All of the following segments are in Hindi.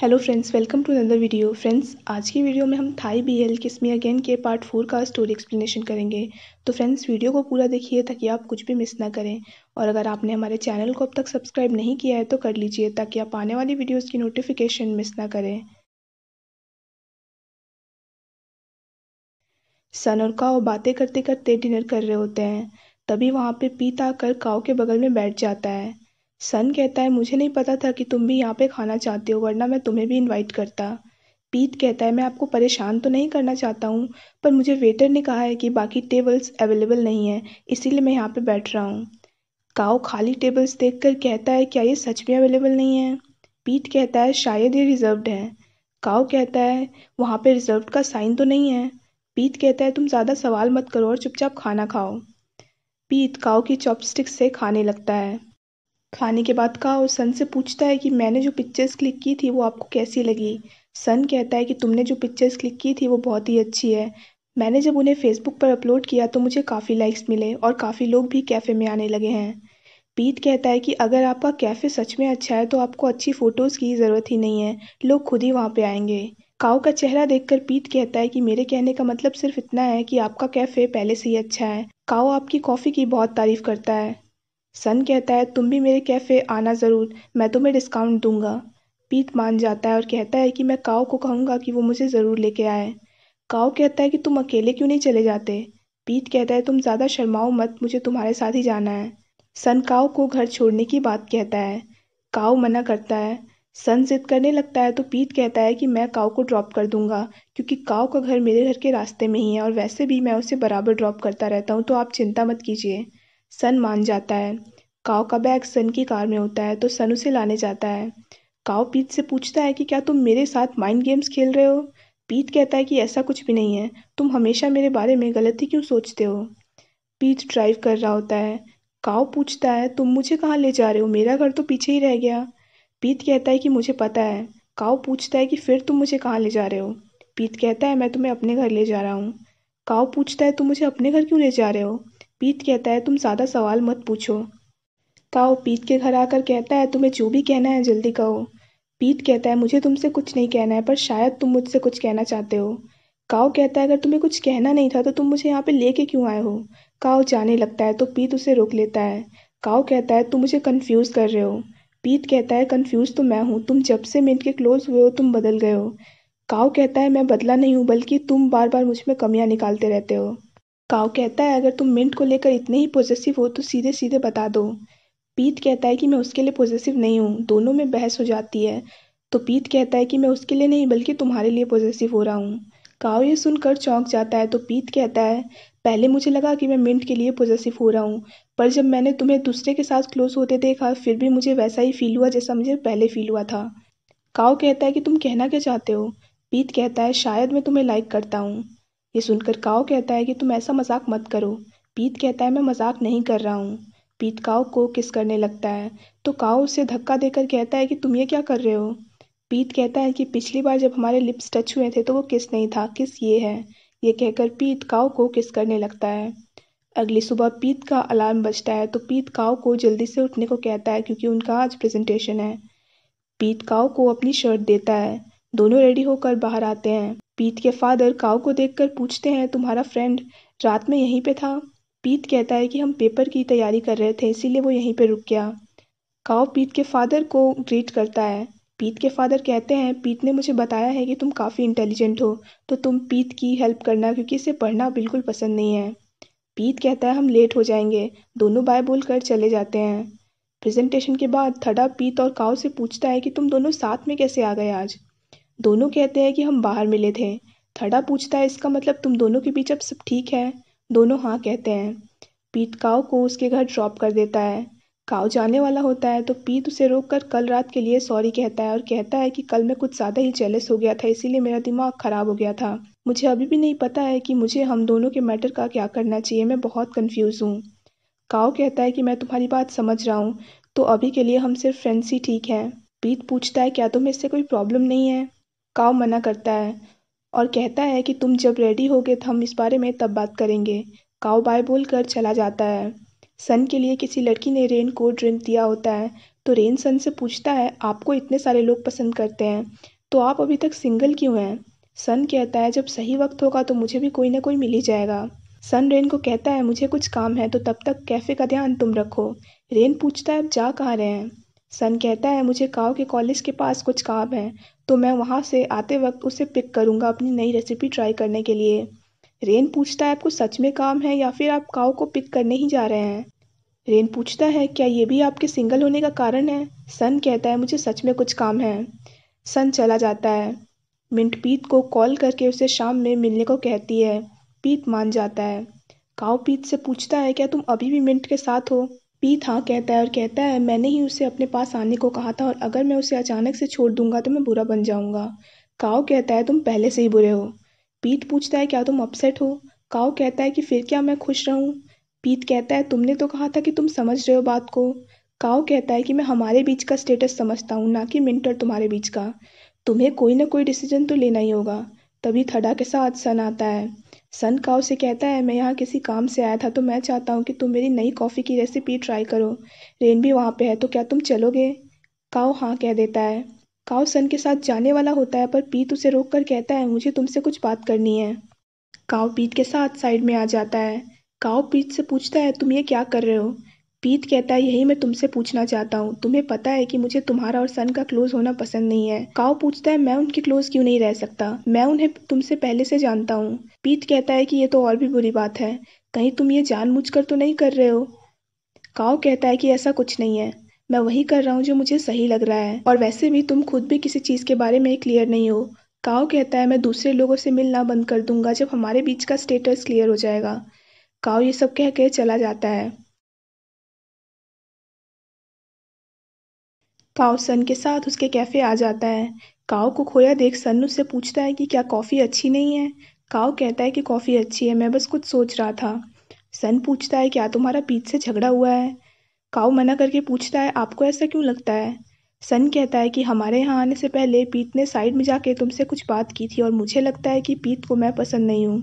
hello friends welcome to another video friends आज की वीडियो में हम Thai B L Kiss Me again के पार्ट फोर का स्टोरी एक्सप्लेनेशन करेंगे तो फ्रेंड्स वीडियो को पूरा देखिए ताकि आप कुछ भी मिस ना करें और अगर आपने हमारे चैनल को अब तक सब्सक्राइब नहीं किया है तो कर लीजिए ताकि आप आने वाली वीडियोज़ की नोटिफिकेशन मिस ना करें सन और काओ बातें करते करते डिनर कर रहे होते हैं तभी वहाँ पर पीत आकर काओ के बगल में बैठ जाता है सन कहता है मुझे नहीं पता था कि तुम भी यहाँ पे खाना चाहते हो वरना मैं तुम्हें भी इनवाइट करता पीट कहता है मैं आपको परेशान तो नहीं करना चाहता हूँ पर मुझे वेटर ने कहा है कि बाकी टेबल्स अवेलेबल नहीं है इसीलिए मैं यहाँ पे बैठ रहा हूँ काओ खाली टेबल्स कर कहता है क्या ये सच में अवेलेबल नहीं है पीट कहता है शायद ये रिज़र्व है काओ कहता है वहाँ पर रिजर्व का साइन तो नहीं है पीत कहता है तुम ज़्यादा सवाल मत करो और चुपचाप खाना खाओ पीत काओ की चॉपस्टिक से खाने लगता है खाने के बाद का और सन से पूछता है कि मैंने जो पिक्चर्स क्लिक की थी वो आपको कैसी लगी सन कहता है कि तुमने जो पिक्चर्स क्लिक की थी वो बहुत ही अच्छी है मैंने जब उन्हें फेसबुक पर अपलोड किया तो मुझे काफ़ी लाइक्स मिले और काफ़ी लोग भी कैफ़े में आने लगे हैं पीत कहता है कि अगर आपका कैफ़े सच में अच्छा है तो आपको अच्छी फ़ोटोज़ की ज़रूरत ही नहीं है लोग खुद ही वहाँ पर आएंगे काऊ का चेहरा देखकर पीत कहता है कि मेरे कहने का मतलब सिर्फ इतना है कि आपका कैफ़े पहले से ही अच्छा है काऊ आपकी कॉफ़ी की बहुत तारीफ़ करता है सन कहता है तुम भी मेरे कैफ़े आना ज़रूर मैं तुम्हें डिस्काउंट दूंगा पीत मान जाता है और कहता है कि मैं काओ को कहूँगा कि वो मुझे ज़रूर लेके आए काओ कहता है कि तुम अकेले क्यों नहीं चले जाते पीत कहता है तुम ज़्यादा शर्माओ मत मुझे तुम्हारे साथ ही जाना है सन काओ को घर छोड़ने की बात कहता है काओ मना करता है सन जिद करने लगता है तो पीत कहता है कि मैं काओ को ड्रॉप कर दूंगा क्योंकि काओ का घर मेरे घर के रास्ते में ही है और वैसे भी मैं उसे बराबर ड्रॉप करता रहता हूँ तो आप चिंता मत कीजिए सन मान जाता है काऊ का बैग सन की कार में होता है तो सन उसे लाने जाता है काओ पीत से पूछता है कि क्या तुम मेरे साथ माइंड गेम्स खेल रहे हो पीत कहता है कि ऐसा कुछ भी नहीं है तुम हमेशा मेरे बारे में गलत ही क्यों सोचते हो पीत ड्राइव कर रहा होता है काओ पूछता है तुम मुझे कहाँ ले जा रहे हो मेरा घर तो पीछे ही रह गया पीत कहता है कि मुझे पता है काऊ पूछता है कि फिर तुम मुझे कहाँ ले जा रहे हो पीत कहता है मैं तुम्हें अपने घर ले जा रहा हूँ काओ पूछता है तुम मुझे अपने घर क्यों ले जा रहे हो पीत कहता है तुम ज़्यादा सवाल मत पूछो काओ पीत के घर आकर कहता है तुम्हें जो भी कहना है जल्दी कहो पीत कहता है मुझे तुमसे कुछ नहीं कहना है पर शायद तुम मुझसे कुछ कहना चाहते हो काओ कहता है अगर तुम्हें कुछ कहना नहीं था तो तुम मुझे यहाँ पे लेके क्यों आए हो काओ जाने लगता है तो पीत उसे रोक लेता है काओ कहता है तुम मुझे कन्फ्यूज़ कर रहे हो पीत कहता है कन्फ्यूज़ तो मैं हूँ तुम जब से मिनट के क्लोज हुए हो तुम बदल गए हो काओ कहता है मैं बदला नहीं हूँ बल्कि तुम बार बार मुझ में कमियाँ निकालते रहते हो काओ कहता है अगर तुम मिंट को लेकर इतने ही पॉजिटिव हो तो सीधे सीधे बता दो पीत कहता है कि मैं उसके लिए पॉजिटिव नहीं हूँ दोनों में बहस हो जाती है तो पीत कहता है कि मैं उसके लिए नहीं बल्कि तुम्हारे लिए पॉजिटिव हो रहा हूँ काओ ये सुनकर चौंक जाता है तो पीत कहता है पहले मुझे लगा कि मैं मिंट के लिए पॉजिटिव हो रहा हूँ पर जब मैंने तुम्हें दूसरे के साथ क्लोज होते देखा फिर भी मुझे वैसा ही फील हुआ जैसा मुझे पहले फील हुआ था काओ कहता है कि तुम कहना क्या चाहते हो पीत कहता है शायद मैं तुम्हें लाइक करता हूँ ये सुनकर काओ कहता है कि तुम ऐसा मजाक मत करो पीत कहता है मैं मजाक नहीं कर रहा हूँ पीत काओ को किस करने लगता है तो काओ उसे धक्का देकर कहता है कि तुम ये क्या कर रहे हो पीत कहता है कि पिछली बार जब हमारे लिप्स टच हुए थे तो वो किस नहीं था किस ये है ये कहकर पीत काओ को किस करने लगता है अगली सुबह पीत का अलार्म बजता है तो पीत काओ को जल्दी से उठने को कहता है क्योंकि उनका आज प्रेजेंटेशन है पीत काओ को अपनी शर्ट देता है दोनों रेडी होकर बाहर आते हैं पीत के फादर काव को देखकर पूछते हैं तुम्हारा फ्रेंड रात में यहीं पे था पीत कहता है कि हम पेपर की तैयारी कर रहे थे इसीलिए वो यहीं पे रुक गया काओ पीत के फादर को ग्रीट करता है पीत के फादर कहते हैं पीत ने मुझे बताया है कि तुम काफ़ी इंटेलिजेंट हो तो तुम पीत की हेल्प करना क्योंकि इसे पढ़ना बिल्कुल पसंद नहीं है पीत कहता है हम लेट हो जाएंगे दोनों बाय बोल कर चले जाते हैं प्रेजेंटेशन के बाद थडा पीत और काओ से पूछता है कि तुम दोनों साथ में कैसे आ गए आज दोनों कहते हैं कि हम बाहर मिले थे थड़ा पूछता है इसका मतलब तुम दोनों के बीच अब सब ठीक है दोनों हाँ कहते हैं पीत काव को उसके घर ड्रॉप कर देता है काव जाने वाला होता है तो पीत उसे रोककर कल रात के लिए सॉरी कहता है और कहता है कि कल मैं कुछ ज़्यादा ही जेलस हो गया था इसीलिए मेरा दिमाग ख़राब हो गया था मुझे अभी भी नहीं पता है कि मुझे हम दोनों के मैटर का क्या करना चाहिए मैं बहुत कन्फ्यूज़ हूँ काव कहता है कि मैं तुम्हारी बात समझ रहा हूँ तो अभी के लिए हम सिर्फ फ्रेंड्स ही ठीक हैं पीत पूछता है क्या तुम्हें इससे कोई प्रॉब्लम नहीं है काव मना करता है और कहता है कि तुम जब रेडी होगे तो हम इस बारे में तब बात करेंगे काव बाय बोल कर चला जाता है सन के लिए किसी लड़की ने रेन को ड्रिंक दिया होता है तो रेन सन से पूछता है आपको इतने सारे लोग पसंद करते हैं तो आप अभी तक सिंगल क्यों हैं सन कहता है जब सही वक्त होगा तो मुझे भी कोई ना कोई मिल ही जाएगा सन रेन को कहता है मुझे कुछ काम है तो तब तक कैफ़े का ध्यान तुम रखो रेन पूछता है आप जा कहाँ रहे हैं सन कहता है मुझे काव के कॉलेज के पास कुछ काम है तो मैं वहाँ से आते वक्त उसे पिक करूँगा अपनी नई रेसिपी ट्राई करने के लिए रेन पूछता है आपको सच में काम है या फिर आप काव को पिक करने ही जा रहे हैं रेन पूछता है क्या ये भी आपके सिंगल होने का कारण है सन कहता है मुझे सच में कुछ काम है सन चला जाता है मिंट पीत को कॉल करके उसे शाम में मिलने को कहती है पीत मान जाता है काव पीत से पूछता है क्या तुम अभी भी मिंट के साथ हो पी था कहता है और कहता है मैंने ही उसे अपने पास आने को कहा था और अगर मैं उसे अचानक से छोड़ दूंगा तो मैं बुरा बन जाऊंगा काओ कहता है तुम पहले से ही बुरे हो पीत पूछता है क्या तुम अपसेट हो काओ कहता है कि फिर क्या मैं खुश रहूं पीत कहता है तुमने तो कहा था कि तुम समझ रहे हो बात को काओ कहता है कि मैं हमारे बीच का स्टेटस समझता हूँ ना कि मिंट और तुम्हारे बीच का तुम्हें कोई ना कोई डिसीजन तो लेना ही होगा तभी थड़ा के साथ सन आता है सन काउ से कहता है मैं यहाँ किसी काम से आया था तो मैं चाहता हूँ कि तुम मेरी नई कॉफ़ी की रेसिपी ट्राई करो रेन भी वहाँ पे है तो क्या तुम चलोगे काओ हाँ कह देता है काओ सन के साथ जाने वाला होता है पर पीत उसे रोक कर कहता है मुझे तुमसे कुछ बात करनी है काओ पीत के साथ साइड में आ जाता है काओ पीत से पूछता है तुम ये क्या कर रहे हो पीत कहता है यही मैं तुमसे पूछना चाहता हूँ तुम्हें पता है कि मुझे तुम्हारा और सन का क्लोज होना पसंद नहीं है काओ पूछता है मैं उनके क्लोज क्यों नहीं रह सकता मैं उन्हें तुमसे पहले से जानता हूँ पीत कहता है कि ये तो और भी बुरी बात है कहीं तुम ये कर तो नहीं कर रहे हो काओ कहता है कि ऐसा कुछ नहीं है मैं वही कर रहा हूँ जो मुझे सही लग रहा है और वैसे भी तुम खुद भी किसी चीज़ के बारे में क्लियर नहीं हो काओ कहता है मैं दूसरे लोगों से मिलना बंद कर दूंगा जब हमारे बीच का स्टेटस क्लियर हो जाएगा काओ ये सब कह के चला जाता है काव सन के साथ उसके कैफ़े आ जाता है काव को खोया देख सन उससे पूछता है कि क्या कॉफ़ी अच्छी नहीं है काव कहता है कि कॉफ़ी अच्छी है मैं बस कुछ सोच रहा था सन पूछता है क्या तुम्हारा पीत से झगड़ा हुआ है काव मना करके पूछता है आपको ऐसा क्यों लगता है सन कहता है कि हमारे यहाँ आने से पहले पीत ने साइड में जाके तुमसे कुछ बात की थी और मुझे लगता है कि पीत को मैं पसंद नहीं हूँ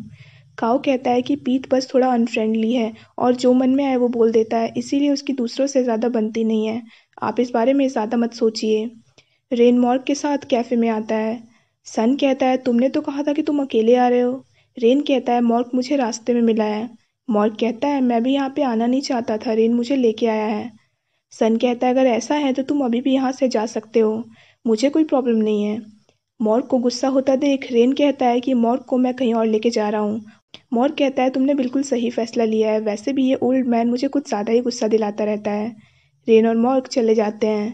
काव कहता है कि पीत बस थोड़ा अनफ्रेंडली है और जो मन में आए वो बोल देता है इसीलिए उसकी दूसरों से ज़्यादा बनती नहीं है आप इस बारे में ज़्यादा मत सोचिए रेन मॉर्क के साथ कैफ़े में आता है सन कहता है तुमने तो कहा था कि तुम अकेले आ रहे हो रेन कहता है मॉर्क मुझे रास्ते में मिला है मॉर्क कहता है मैं भी यहाँ पे आना नहीं चाहता था रेन मुझे लेके आया है सन कहता है अगर ऐसा है तो तुम अभी भी यहाँ से जा सकते हो मुझे कोई प्रॉब्लम नहीं है मॉर्क को गुस्सा होता देख रेन कहता है कि मॉर्क को मैं कहीं और लेके जा रहा हूँ मॉर्क कहता है तुमने बिल्कुल सही फैसला लिया है वैसे भी ये ओल्ड मैन मुझे कुछ ज़्यादा ही गुस्सा दिलाता रहता है रेन और मॉर्क चले जाते हैं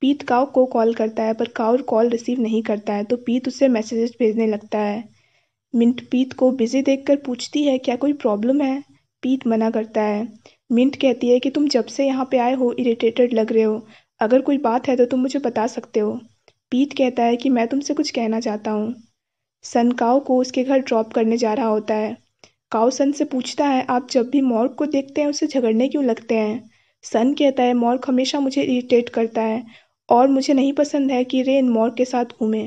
पीत काउ को कॉल करता है पर काउ कॉल रिसीव नहीं करता है तो पीत उसे मैसेजेस भेजने लगता है मिंट पीत को बिजी देखकर पूछती है क्या कोई प्रॉब्लम है पीत मना करता है मिंट कहती है कि तुम जब से यहाँ पे आए हो इरिटेटेड लग रहे हो अगर कोई बात है तो तुम मुझे बता सकते हो पीत कहता है कि मैं तुमसे कुछ कहना चाहता हूँ सन काओ को उसके घर ड्रॉप करने जा रहा होता है काओ सन से पूछता है आप जब भी मॉर्क को देखते हैं उसे झगड़ने क्यों लगते हैं सन कहता है मॉर्क हमेशा मुझे इरिटेट करता है और मुझे नहीं पसंद है कि रेन मॉर्क के साथ घूमे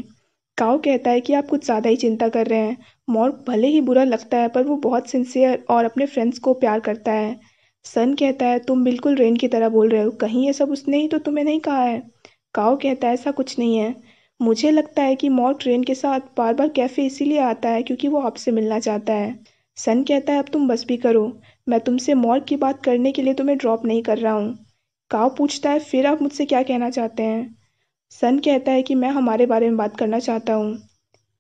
काओ कहता है कि आप कुछ ज़्यादा ही चिंता कर रहे हैं मॉर्क भले ही बुरा लगता है पर वो बहुत सिंसियर और अपने फ्रेंड्स को प्यार करता है सन कहता है तुम बिल्कुल रेन की तरह बोल रहे हो कहीं ये सब उसने ही तो तुम्हें नहीं कहा है काओ कहता है ऐसा कुछ नहीं है मुझे लगता है कि मॉर्क रेन के साथ बार बार कैफ़े इसीलिए आता है क्योंकि वो आपसे मिलना चाहता है सन कहता है अब तुम बस भी करो मैं तुमसे मौत की बात करने के लिए तुम्हें ड्रॉप नहीं कर रहा हूँ काव पूछता है फिर आप मुझसे क्या कहना चाहते हैं सन कहता है कि मैं हमारे बारे में बात करना चाहता हूँ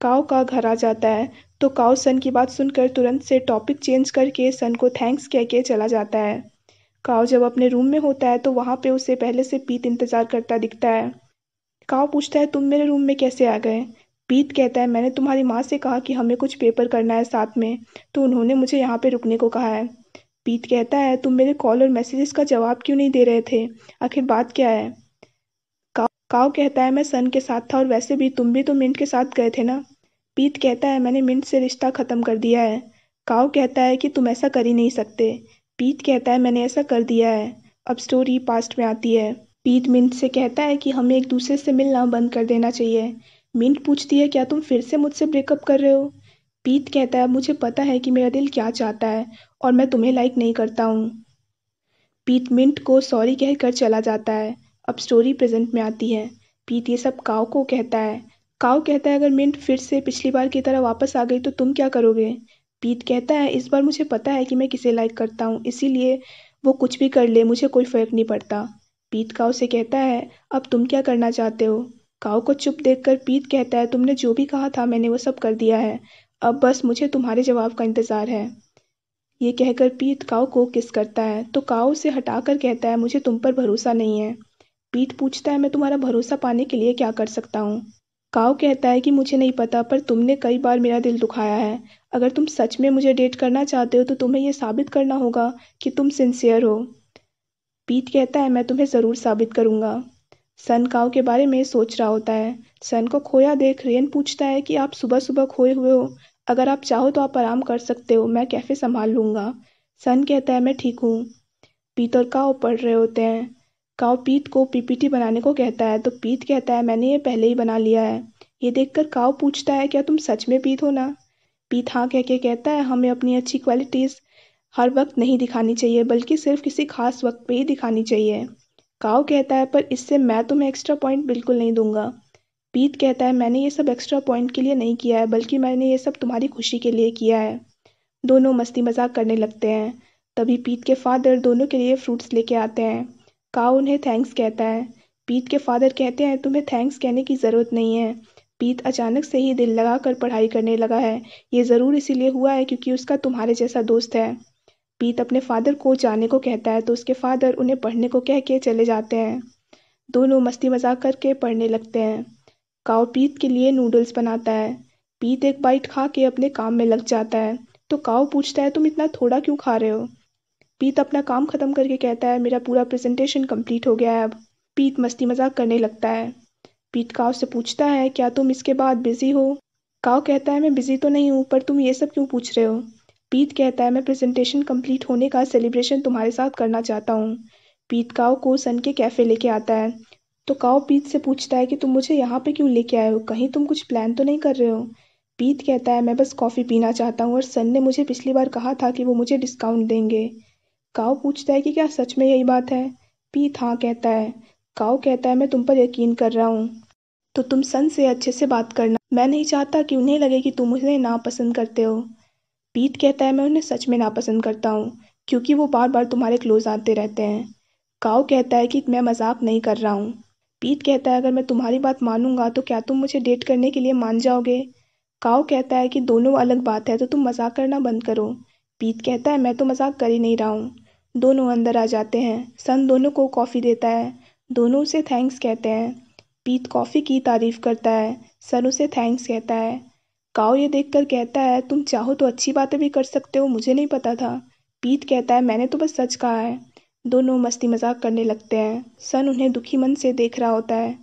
काव का घर आ जाता है तो काव सन की बात सुनकर तुरंत से टॉपिक चेंज करके सन को थैंक्स कह के चला जाता है काव जब अपने रूम में होता है तो वहाँ पे उसे पहले से पीत इंतज़ार करता दिखता है काव पूछता है तुम मेरे रूम में कैसे आ गए पीत कहता है मैंने तुम्हारी माँ से कहा कि हमें कुछ पेपर करना है साथ में तो उन्होंने मुझे यहाँ पर रुकने को कहा है पीत कहता है तुम मेरे कॉल और मैसेजेस का जवाब क्यों नहीं दे रहे थे आखिर बात क्या है काव काव कहता है मैं सन के साथ था और वैसे भी तुम भी तो मिंट के साथ गए थे ना पीत कहता है मैंने मिंट से रिश्ता ख़त्म कर दिया है काव कहता है कि तुम ऐसा कर ही नहीं सकते पीत कहता है मैंने ऐसा कर दिया है अब स्टोरी पास्ट में आती है पीत मिंट से कहता है कि हमें एक दूसरे से मिलना बंद कर देना चाहिए मिंट पूछती है क्या तुम फिर से मुझसे ब्रेकअप कर रहे हो पीत कहता है मुझे पता है कि मेरा दिल क्या चाहता है और मैं तुम्हें लाइक नहीं करता हूँ पीत मिंट को सॉरी कहकर चला जाता है अब स्टोरी प्रेजेंट में आती है पीत ये सब काव को कहता है काव कहता है अगर मिंट फिर से पिछली बार की तरह वापस आ गई तो तुम क्या करोगे पीत कहता है इस बार मुझे पता है कि मैं किसे लाइक करता हूँ इसीलिए वो कुछ भी कर ले मुझे कोई फ़र्क नहीं पड़ता पीत काव से कहता है अब तुम क्या करना चाहते हो काव को चुप देखकर पीत कहता है तुमने जो भी कहा था मैंने वो सब कर दिया है अब बस मुझे तुम्हारे जवाब का इंतज़ार है ये कहकर पीठ काओ को किस करता है तो काओ उसे हटाकर कहता है मुझे तुम पर भरोसा नहीं है पीठ पूछता है मैं तुम्हारा भरोसा पाने के लिए क्या कर सकता हूँ काओ कहता है कि मुझे नहीं पता पर तुमने कई बार मेरा दिल दुखाया है अगर तुम सच में मुझे डेट करना चाहते हो तो तुम्हें यह साबित करना होगा कि तुम सिंसियर हो पीत कहता है मैं तुम्हें ज़रूर साबित करूँगा सन काव के बारे में सोच रहा होता है सन को खोया देख रेन पूछता है कि आप सुबह सुबह खोए हुए हो अगर आप चाहो तो आप आराम कर सकते हो मैं कैफ़े संभाल लूँगा सन कहता है मैं ठीक हूँ पीत और काव पढ़ रहे होते हैं काव पीत को पीपीटी बनाने को कहता है तो पीत कहता है मैंने ये पहले ही बना लिया है ये देखकर काव पूछता है क्या तुम सच में पीत हो ना पीत हाँ कह के कहता है हमें अपनी अच्छी क्वालिटीज़ हर वक्त नहीं दिखानी चाहिए बल्कि सिर्फ किसी खास वक्त पे ही दिखानी चाहिए काव कहता है पर इससे मैं तुम्हें एक्स्ट्रा पॉइंट बिल्कुल नहीं दूंगा पीत कहता है मैंने ये सब एक्स्ट्रा पॉइंट के लिए नहीं किया है बल्कि मैंने ये सब तुम्हारी खुशी के लिए किया है दोनों मस्ती मजाक करने लगते हैं तभी पीत के फादर दोनों के लिए फ्रूट्स लेके आते हैं काव उन्हें थैंक्स कहता है पीत के फादर कहते हैं तुम्हें थैंक्स कहने की ज़रूरत नहीं है पीत अचानक से ही दिल लगा कर पढ़ाई करने लगा है ये ज़रूर इसीलिए हुआ है क्योंकि उसका तुम्हारे जैसा दोस्त है पीत अपने फादर को जाने को कहता है तो उसके फादर उन्हें पढ़ने को कह के चले जाते हैं दोनों मस्ती मजाक करके पढ़ने लगते हैं काओ पीत के लिए नूडल्स बनाता है पीत एक बाइट खा के अपने काम में लग जाता है तो काओ पूछता है तुम इतना थोड़ा क्यों खा रहे हो पीत अपना काम खत्म करके कहता है मेरा पूरा प्रेजेंटेशन कंप्लीट हो गया है अब पीत मस्ती मजाक करने लगता है पीत काओ से पूछता है क्या तुम इसके बाद बिजी हो काओ कहता है मैं बिजी तो नहीं हूँ पर तुम ये सब क्यों पूछ रहे हो पीत कहता है मैं प्रेजेंटेशन कंप्लीट होने का सेलिब्रेशन तुम्हारे साथ करना चाहता हूँ पीत काओ को सन के कैफ़े लेके आता है तो काओ पीत से पूछता है कि तुम मुझे यहाँ पे क्यों लेके आए हो कहीं तुम कुछ प्लान तो नहीं कर रहे हो पीत कहता है मैं बस कॉफ़ी पीना चाहता हूँ और सन ने मुझे पिछली बार कहा था कि वो मुझे डिस्काउंट देंगे काओ पूछता है कि क्या सच में यही बात है पीत हाँ कहता है काओ कहता है मैं तुम पर यकीन कर रहा हूँ तो तुम सन से अच्छे से बात करना मैं नहीं चाहता कि उन्हें लगे कि तुम उन्हें नापसंद करते हो पीत कहता है मैं उन्हें सच में नापसंद करता हूँ क्योंकि वो बार बार तुम्हारे क्लोज आते रहते हैं काओ कहता है कि मैं मजाक नहीं कर रहा हूँ पीत कहता है अगर मैं तुम्हारी बात मानूंगा तो क्या तुम मुझे डेट करने के लिए मान जाओगे काओ कहता है कि दोनों अलग बात है तो तुम मजाक करना बंद करो पीत कहता है मैं तो मजाक कर ही नहीं रहा हूँ दोनों अंदर आ जाते हैं सन दोनों को कॉफ़ी देता है दोनों उसे थैंक्स कहते हैं पीत कॉफ़ी की तारीफ़ करता है सन उसे थैंक्स कहता है काओ ये देख कर कहता है तुम चाहो तो अच्छी बातें भी कर सकते हो मुझे नहीं पता था पीत कहता है मैंने तो बस सच कहा है दोनों मस्ती मजाक करने लगते हैं सन उन्हें दुखी मन से देख रहा होता है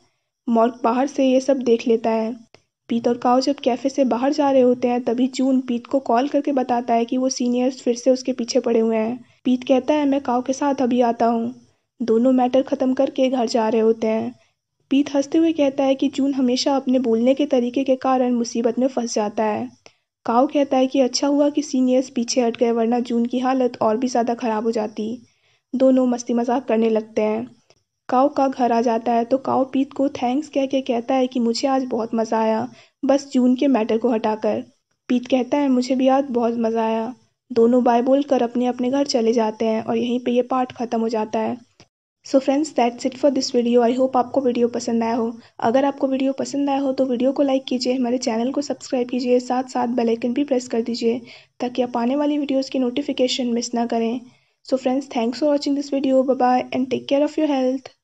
मॉर्क बाहर से ये सब देख लेता है पीत और काओ जब कैफ़े से बाहर जा रहे होते हैं तभी जून पीत को कॉल करके बताता है कि वो सीनियर्स फिर से उसके पीछे पड़े हुए हैं पीत कहता है मैं काओ के साथ अभी आता हूँ दोनों मैटर ख़त्म करके घर जा रहे होते हैं पीत हंसते हुए कहता है कि जून हमेशा अपने बोलने के तरीके के कारण मुसीबत में फंस जाता है काओ कहता है कि अच्छा हुआ कि सीनियर्स पीछे हट गए वरना जून की हालत और भी ज़्यादा ख़राब हो जाती दोनों मस्ती मजाक करने लगते हैं काओ का घर आ जाता है तो काओ पीत को थैंक्स कह के कहता है कि मुझे आज बहुत मज़ा आया बस जून के मैटर को हटाकर पीत कहता है मुझे भी आज बहुत मज़ा आया दोनों बाय बोल कर अपने अपने घर चले जाते हैं और यहीं पे ये पार्ट ख़त्म हो जाता है so friends that's it for this video I hope आपको वीडियो पसंद आया हो अगर आपको वीडियो पसंद आया हो तो वीडियो को लाइक कीजिए हमारे चैनल को सब्सक्राइब कीजिए साथ साथ बेल आइकन भी प्रेस कर दीजिए ताकि आप आने वाली वीडियोस की नोटिफिकेशन मिस ना करें so friends thanks for watching this video bye and take care of your health